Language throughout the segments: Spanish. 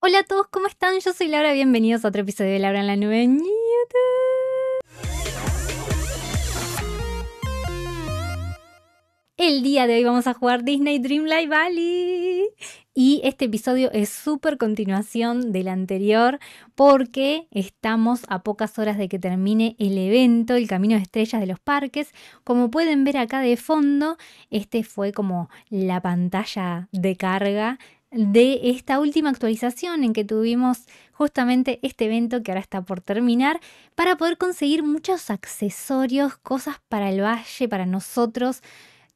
Hola a todos, ¿cómo están? Yo soy Laura, bienvenidos a otro episodio de Laura en la Nube El día de hoy vamos a jugar Disney Dream Dreamlight Valley. Y este episodio es súper continuación del anterior porque estamos a pocas horas de que termine el evento, el Camino de Estrellas de los Parques. Como pueden ver acá de fondo, este fue como la pantalla de carga de esta última actualización en que tuvimos justamente este evento que ahora está por terminar para poder conseguir muchos accesorios, cosas para el valle, para nosotros.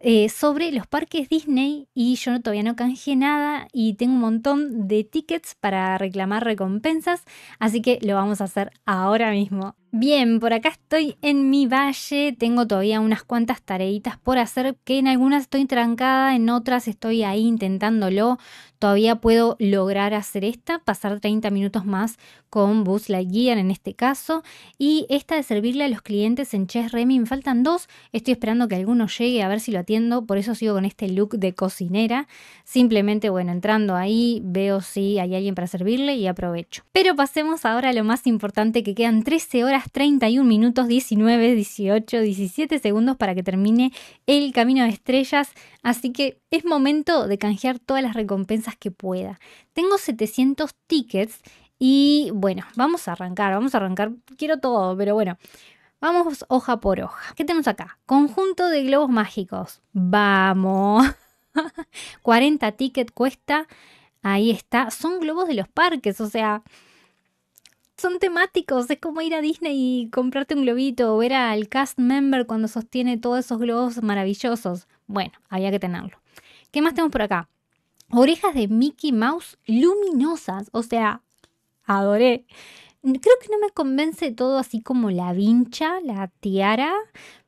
Eh, sobre los parques Disney y yo todavía no canje nada y tengo un montón de tickets para reclamar recompensas, así que lo vamos a hacer ahora mismo. Bien, por acá estoy en mi valle, tengo todavía unas cuantas tareitas por hacer, que en algunas estoy trancada, en otras estoy ahí intentándolo. Todavía puedo lograr hacer esta, pasar 30 minutos más con Buzz Lightyear en este caso. Y esta de servirle a los clientes en Chess me faltan dos, estoy esperando que alguno llegue a ver si lo atiendo, por eso sigo con este look de cocinera. Simplemente, bueno, entrando ahí veo si hay alguien para servirle y aprovecho. Pero pasemos ahora a lo más importante que quedan 13 horas 31 minutos 19, 18, 17 segundos para que termine el camino de estrellas, así que es momento de canjear todas las recompensas que pueda. Tengo 700 tickets y bueno, vamos a arrancar, vamos a arrancar, quiero todo, pero bueno. Vamos hoja por hoja. ¿Qué tenemos acá? Conjunto de globos mágicos. Vamos. 40 tickets cuesta. Ahí está. Son globos de los parques, o sea, son temáticos, es como ir a Disney y comprarte un globito o ver al cast member cuando sostiene todos esos globos maravillosos. Bueno, había que tenerlo. ¿Qué más tenemos por acá? Orejas de Mickey Mouse luminosas, o sea, adoré. Creo que no me convence todo así como la vincha, la tiara,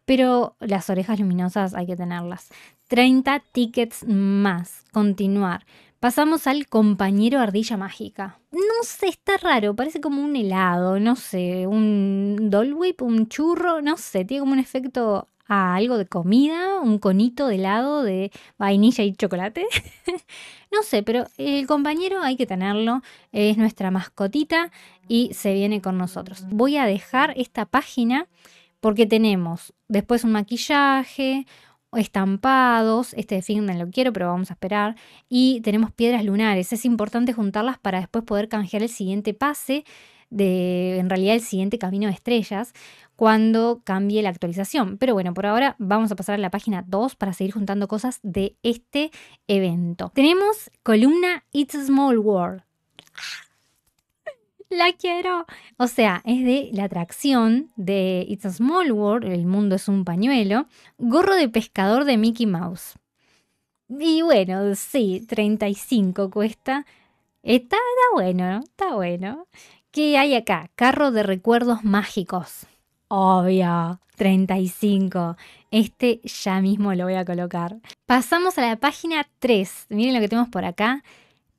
pero las orejas luminosas hay que tenerlas. 30 tickets más. Continuar. Pasamos al compañero ardilla mágica. No sé, está raro, parece como un helado, no sé, un dolby Whip, un churro, no sé, tiene como un efecto a algo de comida, un conito de helado de vainilla y chocolate. no sé, pero el compañero hay que tenerlo, es nuestra mascotita y se viene con nosotros. Voy a dejar esta página porque tenemos después un maquillaje, estampados, este de lo quiero, pero vamos a esperar, y tenemos piedras lunares, es importante juntarlas para después poder canjear el siguiente pase, de, en realidad el siguiente camino de estrellas, cuando cambie la actualización. Pero bueno, por ahora vamos a pasar a la página 2 para seguir juntando cosas de este evento. Tenemos columna It's a Small World la quiero. O sea, es de la atracción de It's a Small World, el mundo es un pañuelo, gorro de pescador de Mickey Mouse. Y bueno, sí, 35 cuesta. Está, bueno, está bueno. ¿Qué hay acá? Carro de recuerdos mágicos. Obvio, 35. Este ya mismo lo voy a colocar. Pasamos a la página 3. Miren lo que tenemos por acá.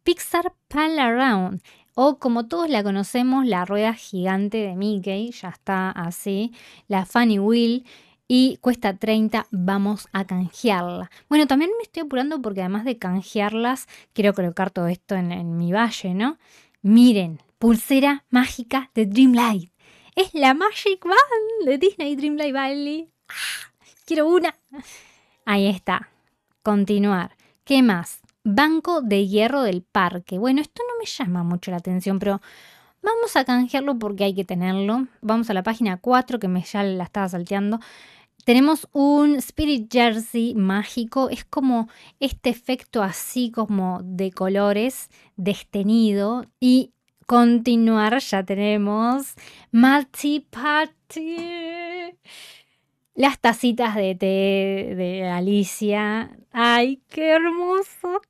Pixar Pal Around. O como todos la conocemos, la rueda gigante de Mickey, ya está así, la Funny Wheel, y cuesta 30, vamos a canjearla. Bueno, también me estoy apurando porque además de canjearlas, quiero colocar todo esto en, mi valle, ¿no? Miren, pulsera mágica de Dreamlight. Es la Magic Band de Disney Dreamlight Valley. Ah, quiero una. Ahí está. Continuar. ¿Qué más? Banco de Hierro del Parque. Bueno, esto no me llama mucho la atención, pero vamos a canjearlo porque hay que tenerlo. Vamos a la página 4 que me ya la estaba salteando. Tenemos un Spirit Jersey mágico, es como este efecto así como de colores, destenido. Y continuar ya tenemos Multi Party. Las tacitas de té de Alicia. ¡Ay, qué hermoso!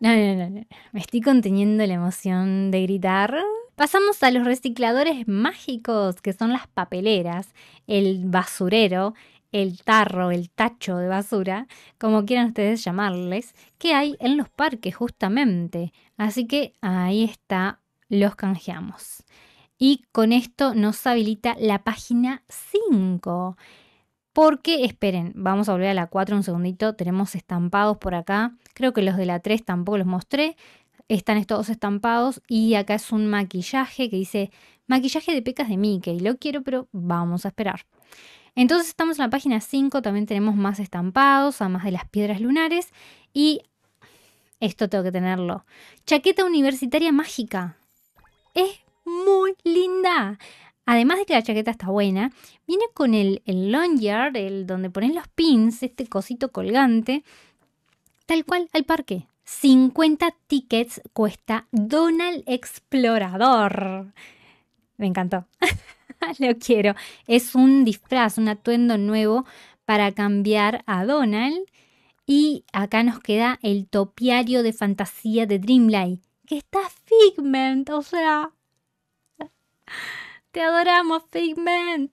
No, no, no, no. Me estoy conteniendo la emoción de gritar. Pasamos a los recicladores mágicos, que son las papeleras, el basurero, el tarro, el tacho de basura, como quieran ustedes llamarles, que hay en los parques justamente. Así que ahí está, los canjeamos. Y con esto nos habilita la página 5 porque, esperen, vamos a volver a la 4 un segundito, tenemos estampados por acá, creo que los de la 3 tampoco los mostré, están estos estampados y acá es un maquillaje que dice maquillaje de pecas de Mickey, lo quiero pero vamos a esperar. Entonces estamos en la página 5, también tenemos más estampados, además de las piedras lunares y esto tengo que tenerlo. Chaqueta universitaria mágica. Es muy linda. Además de que la chaqueta está buena, viene con el, el el donde ponen los pins, este cosito colgante, tal cual al parque. 50 tickets cuesta Donald Explorador. Me encantó. Lo quiero. Es un disfraz, un atuendo nuevo para cambiar a Donald. Y acá nos queda el topiario de fantasía de Dreamlight, que está Figment, o sea. Te adoramos, Figment.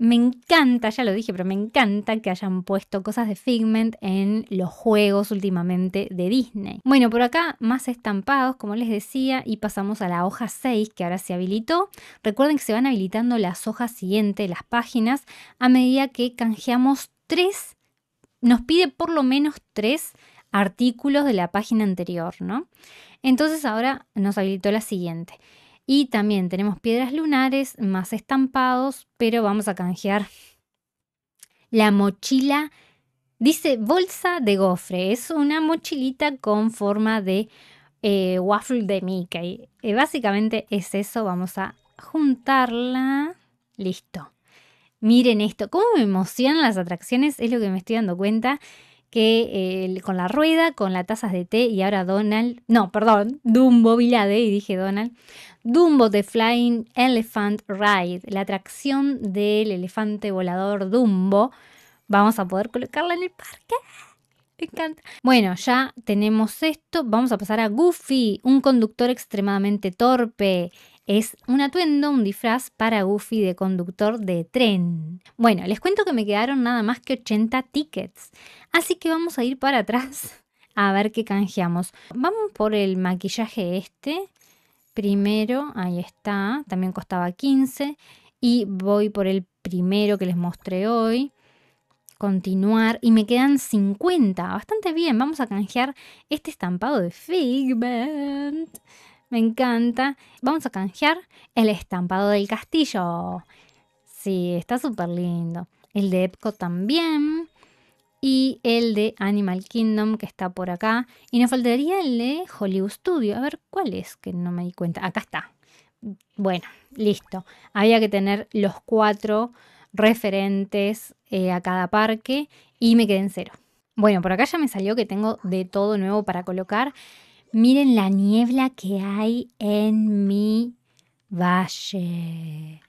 Me encanta, ya lo dije, pero me encanta que hayan puesto cosas de Figment en los juegos últimamente de Disney. Bueno, por acá más estampados, como les decía, y pasamos a la hoja 6 que ahora se habilitó. Recuerden que se van habilitando las hojas siguientes, las páginas, a medida que canjeamos tres, nos pide por lo menos tres artículos de la página anterior, ¿no? Entonces ahora nos habilitó la siguiente. Y también tenemos piedras lunares más estampados, pero vamos a canjear la mochila. Dice bolsa de gofre. Es una mochilita con forma de eh, waffle de Mickey. Eh, básicamente es eso. Vamos a juntarla. Listo. Miren esto. ¿Cómo me emocionan las atracciones? Es lo que me estoy dando cuenta que con la rueda, con las tazas de té y ahora Donald, no, perdón, Dumbo Vilade y dije Donald, Dumbo The Flying Elephant Ride, la atracción del elefante volador Dumbo, vamos a poder colocarla en el parque. Me encanta. Bueno, ya tenemos esto. Vamos a pasar a Goofy, un conductor extremadamente torpe, es un atuendo, un disfraz para Goofy de conductor de tren. Bueno, les cuento que me quedaron nada más que 80 tickets, así que vamos a ir para atrás a ver qué canjeamos. Vamos por el maquillaje este. Primero, ahí está, también costaba 15. Y voy por el primero que les mostré hoy continuar y me quedan 50. Bastante bien, vamos a canjear este estampado de Figment me encanta. Vamos a canjear el estampado del castillo. Sí, está súper lindo. El de Epco también. Y el de Animal Kingdom que está por acá. Y nos faltaría el de Hollywood Studio. A ver, ¿cuál es? Que no me di cuenta. Acá está. Bueno, listo. Había que tener los cuatro referentes eh, a cada parque y me quedé en cero. Bueno, por acá ya me salió que tengo de todo nuevo para colocar Miren la niebla que hay en mi valle.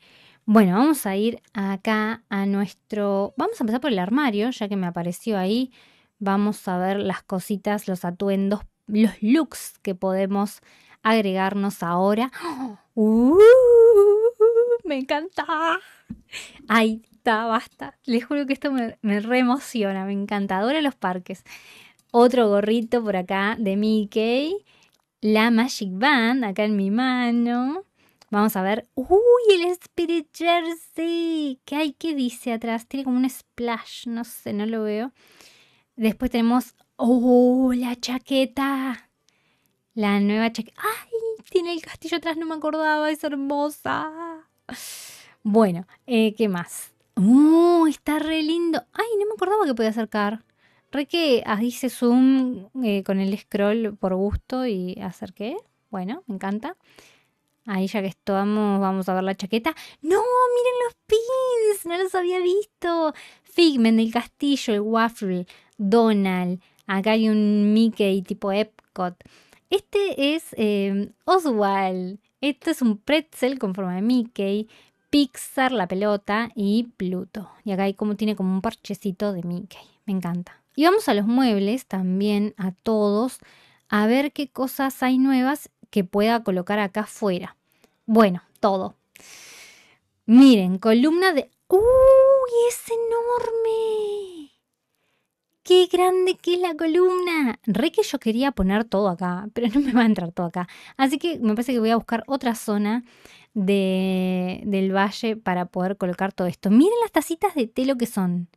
Bueno, vamos a ir acá a nuestro... Vamos a empezar por el armario, ya que me apareció ahí. Vamos a ver las cositas, los atuendos, los looks que podemos agregarnos ahora. ¡Uh! ¡Me encanta! Ahí está, basta. Les juro que esto me, me reemociona, me encanta. Adoro los parques. Otro gorrito por acá de Mickey. La Magic Band acá en mi mano. Vamos a ver. ¡Uy! El Spirit Jersey. ¿Qué hay? ¿Qué dice atrás? Tiene como un splash. No sé, no lo veo. Después tenemos. ¡Oh! La chaqueta. La nueva chaqueta. ¡Ay! Tiene el castillo atrás. No me acordaba. Es hermosa. Bueno, eh, ¿qué más? ¡Uh! Está re lindo. ¡Ay! No me acordaba que podía acercar. Re que hice zoom eh, con el scroll por gusto y acerqué. Bueno, me encanta. Ahí ya que estamos, vamos a ver la chaqueta. ¡No! ¡Miren los pins! No los había visto. Figmen, el castillo, el waffle, Donald. Acá hay un Mickey tipo Epcot. Este es em, Oswald. Este es un pretzel con forma de Mickey. Pixar, la pelota y Pluto. Y acá hay como, tiene como un parchecito de Mickey. Me encanta. Y vamos a los muebles también, a todos, a ver qué cosas hay nuevas que pueda colocar acá afuera. Bueno, todo. Miren, columna de... ¡Uy! Es enorme. ¡Qué grande que es la columna! Re que yo quería poner todo acá, pero no me va a entrar todo acá. Así que me parece que voy a buscar otra zona de, del valle para poder colocar todo esto. Miren las tacitas de telo que son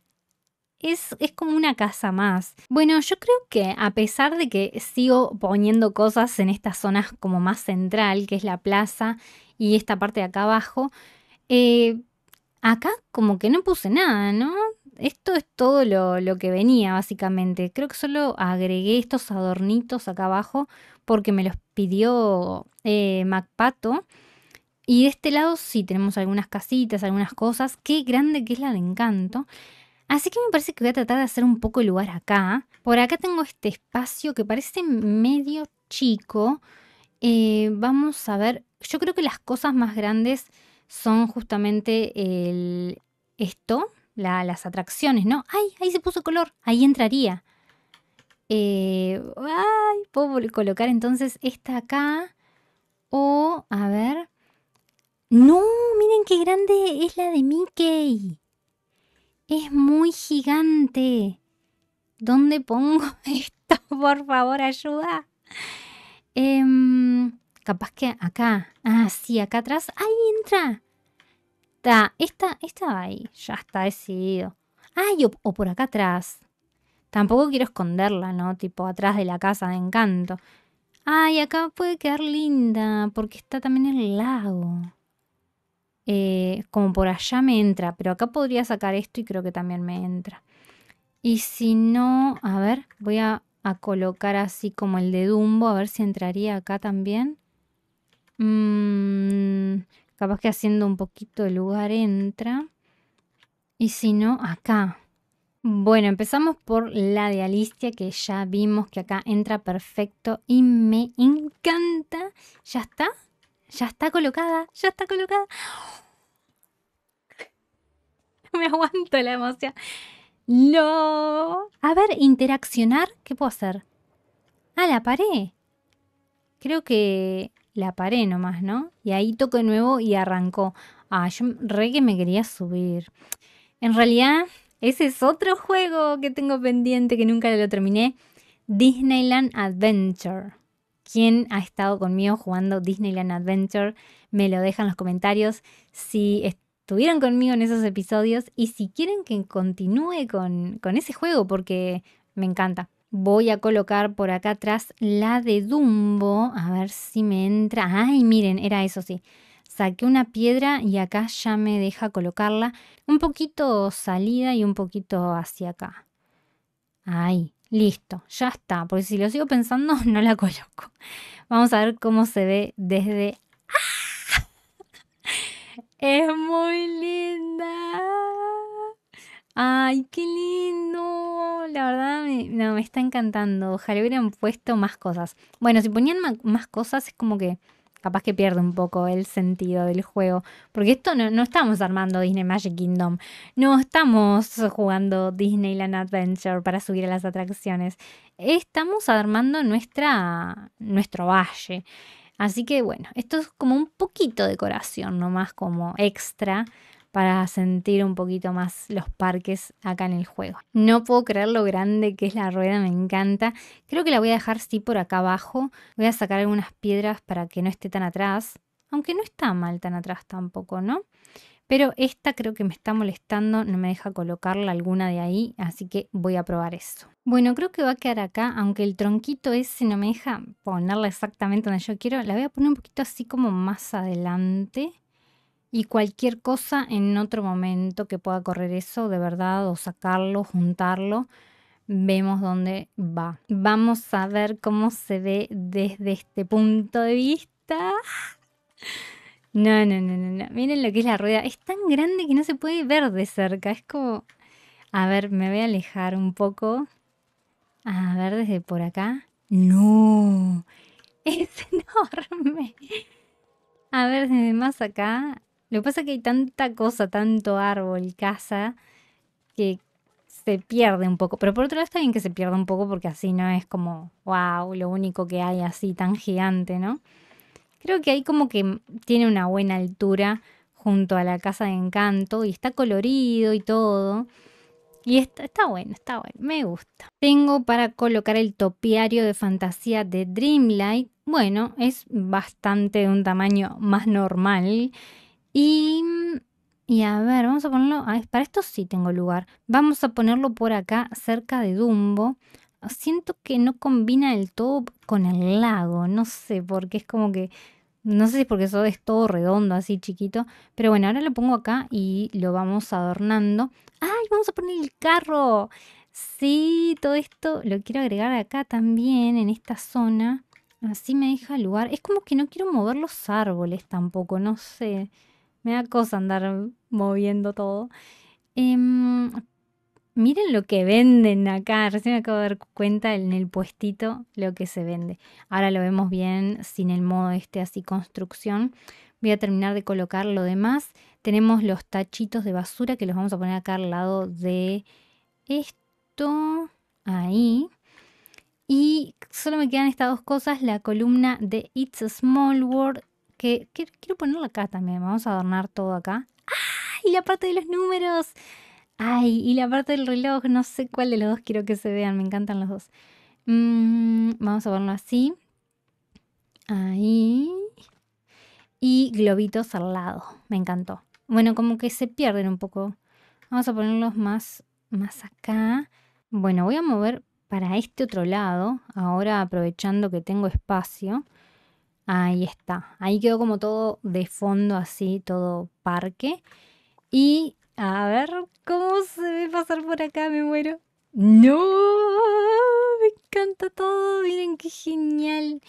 es, como una casa más. Bueno, yo creo que a pesar de que sigo poniendo cosas en estas zonas como más central, que es la plaza y esta parte de acá abajo, eh, acá como que no puse nada, ¿no? Esto es todo lo, que venía básicamente. Creo que solo agregué estos adornitos acá abajo porque me los pidió eh, MacPato. Y de este lado sí tenemos algunas casitas, algunas cosas. Qué grande que es la de encanto. Así que me parece que voy a tratar de hacer un poco de lugar acá. Por acá tengo este espacio que parece medio chico. Eh, vamos a ver, yo creo que las cosas más grandes son justamente el, esto, las atracciones, ¿no? ¡Ay! Ahí se puso color, ahí entraría. Eh, ¡Ay! Puedo colocar entonces esta acá. O, a ver. ¡No! Miren qué grande es la de Mickey. Es muy gigante. ¿Dónde pongo esto? Por favor, ayuda. Em, capaz que acá. Ah, sí, acá atrás. ¡Ahí entra! Está, esta, ahí. Ya está decidido. Ay, o, por acá atrás. Tampoco quiero esconderla, ¿no? Tipo atrás de la casa de encanto. Ay, acá puede quedar linda, porque está también el lago. Eh, como por allá me entra, pero acá podría sacar esto y creo que también me entra. Y si no, a ver, voy a, colocar así como el de Dumbo, a ver si entraría acá también. Mm, capaz que haciendo un poquito de lugar entra. Y si no, acá. Bueno, empezamos por la de Alicia, que ya vimos que acá entra perfecto y me encanta. ¿Ya está? Ya está colocada, ya está colocada. me aguanto la emoción. No. A ver, interaccionar. ¿Qué puedo hacer? Ah, la paré. Creo que la paré nomás, ¿no? Y ahí toco de nuevo y arrancó. Ah, yo re que me quería subir. En realidad, ese es otro juego que tengo pendiente que nunca lo terminé. Disneyland Adventure quién ha estado conmigo jugando Disneyland Adventure, me lo dejan en los comentarios. Si estuvieron conmigo en esos episodios y si quieren que continúe con, con ese juego, porque me encanta. Voy a colocar por acá atrás la de Dumbo, a ver si me entra. Ay, miren, era eso sí. Saqué una piedra y acá ya me deja colocarla un poquito salida y un poquito hacia acá. Ahí, Listo, ya está, porque si lo sigo pensando no la coloco. Vamos a ver cómo se ve desde... ¡Ah! Es muy linda. Ay, qué lindo. La verdad no, me está encantando. Ojalá hubieran puesto más cosas. Bueno, si ponían más cosas es como que capaz que pierde un poco el sentido del juego. Porque esto no, no estamos armando Disney Magic Kingdom, no estamos jugando Disneyland Adventure para subir a las atracciones. Estamos armando nuestra, nuestro valle. Así que bueno, esto es como un poquito de decoración, nomás como extra para sentir un poquito más los parques acá en el juego. No puedo creer lo grande que es la rueda, me encanta. Creo que la voy a dejar sí por acá abajo. Voy a sacar algunas piedras para que no esté tan atrás. Aunque no está mal tan atrás tampoco, ¿no? Pero esta creo que me está molestando, no me deja colocarla alguna de ahí, así que voy a probar eso. Bueno, creo que va a quedar acá, aunque el tronquito ese no me deja ponerla exactamente donde yo quiero, la voy a poner un poquito así como más adelante. Y cualquier cosa en otro momento que pueda correr eso, de verdad, o sacarlo, juntarlo, vemos dónde va. Vamos a ver cómo se ve desde este punto de vista. No, no, no, no, no. Miren lo que es la rueda. Es tan grande que no se puede ver de cerca. Es como... A ver, me voy a alejar un poco. A ver, desde por acá. No. Es enorme. A ver, desde más acá. Lo que pasa es que hay tanta cosa, tanto árbol, casa, que se pierde un poco. Pero por otro lado está bien que se pierda un poco porque así no es como, wow, lo único que hay así tan gigante, ¿no? Creo que ahí como que tiene una buena altura junto a la casa de encanto y está colorido y todo. Y está, está, bueno, está bueno, me gusta. Tengo para colocar el topiario de fantasía de Dreamlight. Bueno, es bastante de un tamaño más normal y, y a ver, vamos a ponerlo, para esto sí tengo lugar. Vamos a ponerlo por acá, cerca de Dumbo. Siento que no combina del todo con el lago, no sé, porque es como que no sé si es porque eso es todo redondo, así chiquito. Pero bueno, ahora lo pongo acá y lo vamos adornando. ¡Ay! Vamos a poner el carro. Sí, todo esto lo quiero agregar acá también, en esta zona. Así me deja lugar. Es como que no quiero mover los árboles tampoco, no sé. Me da cosa andar moviendo todo. Em, miren lo que venden acá. Recién me acabo de dar cuenta en el puestito lo que se vende. Ahora lo vemos bien sin el modo este así construcción. Voy a terminar de colocar lo demás. Tenemos los tachitos de basura que los vamos a poner acá al lado de esto. Ahí. Y solo me quedan estas dos cosas, la columna de It's a Small World quiero ponerlo acá también. Vamos a adornar todo acá. Ay, Y la parte de los números. Ay, y la parte del reloj, no sé cuál de los dos quiero que se vean, me encantan los dos. Mm, vamos a ponerlo así. Ahí. Y globitos al lado, me encantó. Bueno, como que se pierden un poco. Vamos a ponerlos más, más acá. Bueno, voy a mover para este otro lado, ahora aprovechando que tengo espacio. Ahí está. Ahí quedó como todo de fondo así, todo parque. Y a ver cómo se ve pasar por acá, me muero. No, me encanta todo, miren qué genial.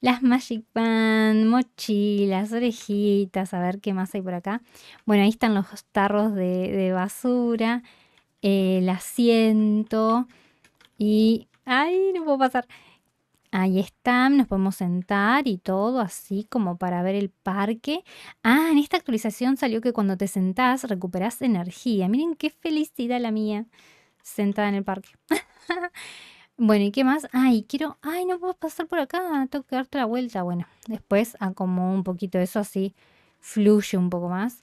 Las Magic Band, mochilas, orejitas, a ver qué más hay por acá. Bueno, ahí están los tarros de, de basura, eh, el asiento y... ¡Ay, no puedo pasar! Ahí están, nos podemos sentar y todo, así como para ver el parque. Ah, en esta actualización salió que cuando te sentás recuperas energía. Miren qué felicidad la mía sentada en el parque. bueno, ¿y qué más? Ay, quiero. Ay, no puedo pasar por acá, tengo que darte la vuelta. Bueno, después acomodo un poquito eso, así fluye un poco más.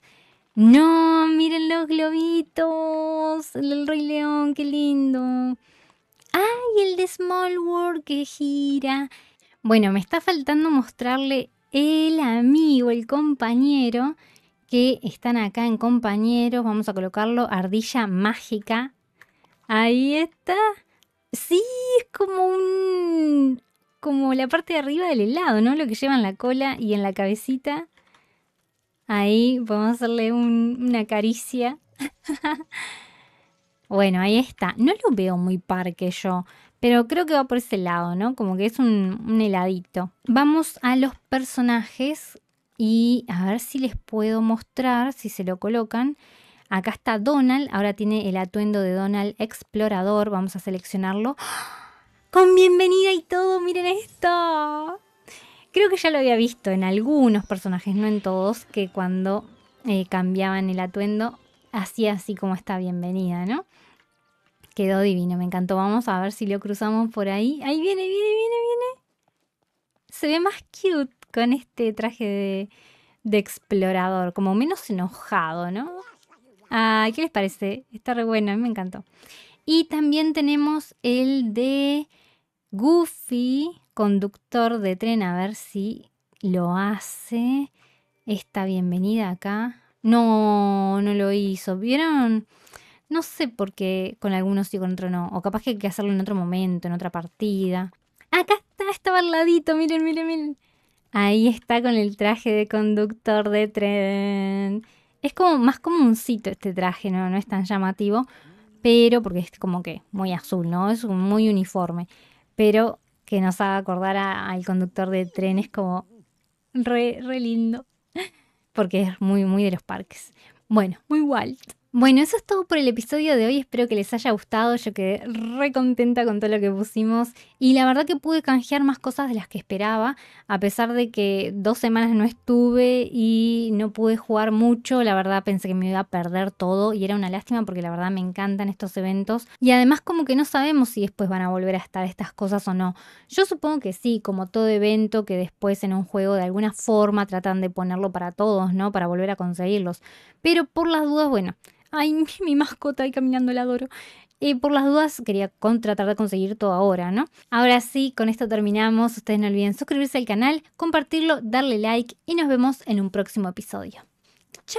No, miren los globitos, el Rey León, qué lindo. ¡Ay, el de Small World que gira! Bueno, me está faltando mostrarle el amigo, el compañero, que están acá en compañeros. Vamos a colocarlo, ardilla mágica. Ahí está. Sí, es como un... como la parte de arriba del helado, ¿no? Lo que lleva en la cola y en la cabecita. Ahí podemos hacerle una caricia. Bueno, ahí está. No lo veo muy parque yo, pero creo que va por ese lado, ¿no? Como que es un, heladito. Vamos a los personajes y a ver si les puedo mostrar, si se lo colocan. Acá está Donald, ahora tiene el atuendo de Donald Explorador, vamos a seleccionarlo. ¡Ah! Con bienvenida y todo, miren esto. Creo que ya lo había visto en algunos personajes, no en todos, que cuando eh, cambiaban el atuendo así así como está bienvenida, ¿no? Quedó divino, me encantó. Vamos a ver si lo cruzamos por ahí. Ahí viene, viene, viene, viene. Se ve más cute con este traje de, explorador, como menos enojado, ¿no? ¿qué les parece? Está re mí me encantó. Y también tenemos el de Goofy, conductor de tren, a ver si lo hace. Esta bienvenida acá. No, no lo hizo. ¿Vieron? No sé por qué con algunos sí, con otros no. O capaz que hay que hacerlo en otro momento, en otra partida. Acá está, estaba al ladito, miren, miren, miren. Ahí está con el traje de conductor de tren. Es como más comúncito este traje, ¿no? No es tan llamativo. Pero, porque es como que muy azul, ¿no? Es muy uniforme. Pero que nos haga acordar al conductor de tren es como re, re lindo porque es muy, muy de los parques. Bueno, muy wild. Bueno, eso es todo por el episodio de hoy. Espero que les haya gustado. Yo quedé re contenta con todo lo que pusimos. Y la verdad que pude canjear más cosas de las que esperaba, a pesar de que dos semanas no estuve y no pude jugar mucho, la verdad pensé que me iba a perder todo y era una lástima porque la verdad me encantan estos eventos. Y además como que no sabemos si después van a volver a estar estas cosas o no. Yo supongo que sí, como todo evento que después en un juego de alguna forma tratan de ponerlo para todos, ¿no? Para volver a conseguirlos. Pero por las dudas, bueno, Ay, mi mascota ahí caminando, la adoro. Y por las dudas quería tratar de conseguir todo ahora, ¿no? Ahora sí, con esto terminamos. Ustedes no olviden suscribirse al canal, compartirlo, darle like y nos vemos en un próximo episodio. ¡Chao!